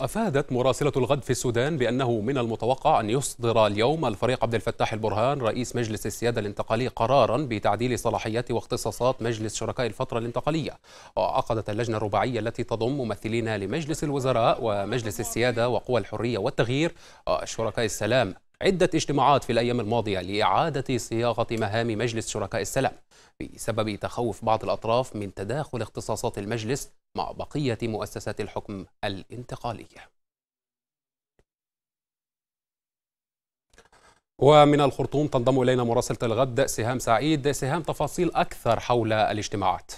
أفادت مراسلة الغد في السودان بأنه من المتوقع أن يصدر اليوم الفريق عبد الفتاح البرهان رئيس مجلس السيادة الانتقالي قرارا بتعديل صلاحيات واختصاصات مجلس شركاء الفترة الانتقالية وعقدت اللجنة الرباعية التي تضم ممثلين لمجلس الوزراء ومجلس السيادة وقوى الحرية والتغيير وشركاء السلام عدة اجتماعات في الأيام الماضية لإعادة صياغة مهام مجلس شركاء السلام بسبب تخوف بعض الأطراف من تداخل اختصاصات المجلس مع بقية مؤسسات الحكم الانتقالية ومن الخرطوم تنضم إلينا مراسلة الغد سهام سعيد سهام تفاصيل أكثر حول الاجتماعات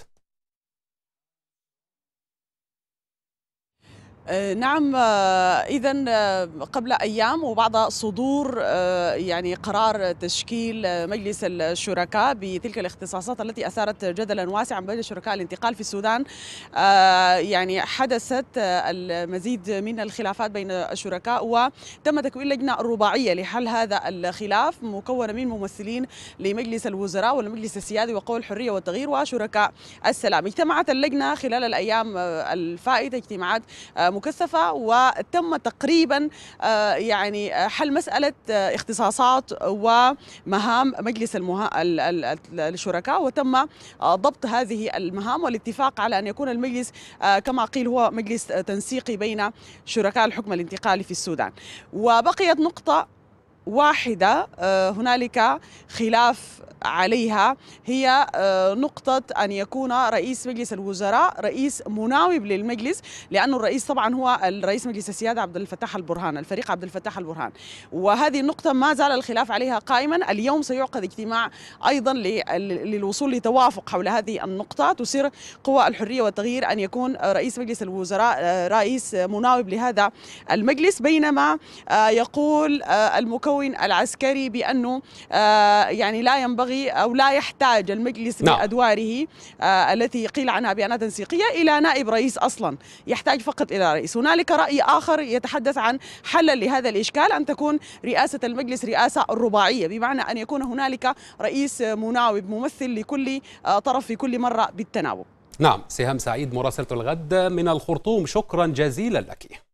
آه، نعم آه، اذا آه، قبل ايام وبعد صدور يعني قرار تشكيل مجلس الشركاء بتلك الاختصاصات التي اثارت جدلا واسعا بين شركاء الانتقال في السودان يعني حدثت المزيد من الخلافات بين الشركاء وتم تكوين لجنه رباعيه لحل هذا الخلاف مكونه من ممثلين لمجلس الوزراء والمجلس السيادي وقوى الحريه والتغيير وشركاء السلام اجتمعت اللجنه خلال الايام الفائته اجتماعات مكثفه وتم تقريبا آه، يعني آه، حل مساله آه، اختصاصات ومهام مجلس المها... الشركاء وتم ضبط هذه المهام والاتفاق على ان يكون المجلس كما قيل هو مجلس تنسيقي بين شركاء الحكم الانتقالي في السودان وبقيت نقطه واحده هنالك خلاف عليها هي آه، نقطة أن يكون رئيس مجلس الوزراء رئيس مناوب للمجلس لأنه الرئيس طبعا هو الرئيس مجلس السيادة عبد الفتاح البرهان الفريق عبد الفتاح البرهان وهذه النقطة ما زال الخلاف عليها قائما اليوم سيعقد اجتماع أيضا للوصول لتوافق حول هذه النقطة تصير قوى الحرية والتغيير أن يكون رئيس مجلس الوزراء آه، رئيس مناوب لهذا المجلس بينما آه، يقول المكون العسكري بأنه يعني لا ينبغي ينبغي أو لا يحتاج المجلس نعم. بأدواره آه التي قيل عنها بأنها تنسيقية إلى نائب رئيس أصلا يحتاج فقط إلى رئيس هنالك رأي آخر يتحدث عن حلا لهذا الإشكال أن تكون رئاسة المجلس رئاسة رباعية بمعنى أن يكون هنالك رئيس مناوب ممثل لكل آه طرف في كل مرة بالتناوب نعم سهام سعيد مراسلة الغد من الخرطوم شكرا جزيلا لك